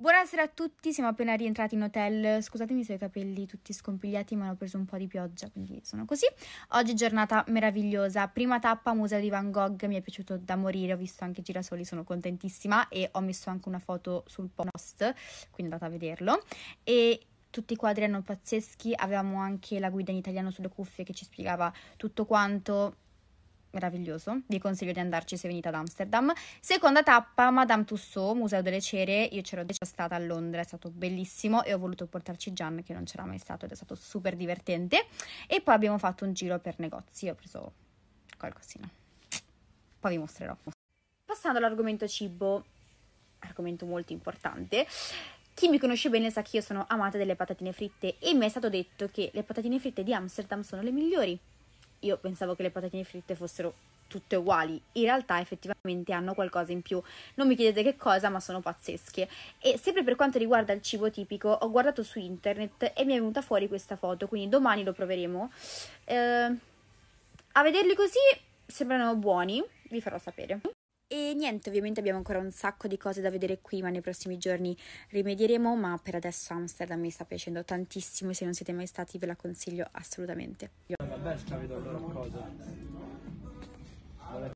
Buonasera a tutti, siamo appena rientrati in hotel. Scusatemi se ho i capelli tutti scompigliati, ma hanno preso un po' di pioggia, quindi sono così. Oggi è giornata meravigliosa. Prima tappa Museo di Van Gogh, mi è piaciuto da morire, ho visto anche i girasoli, sono contentissima e ho messo anche una foto sul post, quindi andate a vederlo. E tutti i quadri erano pazzeschi, avevamo anche la guida in italiano sulle cuffie che ci spiegava tutto quanto, meraviglioso. Vi consiglio di andarci se venite ad Amsterdam. Seconda tappa, Madame Tussauds, Museo delle Cere. Io c'ero già stata a Londra, è stato bellissimo e ho voluto portarci Gian che non c'era mai stato ed è stato super divertente. E poi abbiamo fatto un giro per negozi, ho preso qualcosina. Poi vi mostrerò. Passando all'argomento cibo, argomento molto importante, chi mi conosce bene sa che io sono amata delle patatine fritte e mi è stato detto che le patatine fritte di Amsterdam sono le migliori. Io pensavo che le patatine fritte fossero tutte uguali, in realtà effettivamente hanno qualcosa in più. Non mi chiedete che cosa, ma sono pazzesche. E sempre per quanto riguarda il cibo tipico, ho guardato su internet e mi è venuta fuori questa foto, quindi domani lo proveremo. Eh, a vederli così sembrano buoni, vi farò sapere. E niente, ovviamente abbiamo ancora un sacco di cose da vedere qui, ma nei prossimi giorni rimedieremo, ma per adesso Amsterdam mi sta piacendo tantissimo, se non siete mai stati ve la consiglio assolutamente. Io... Vabbè, capito loro cosa.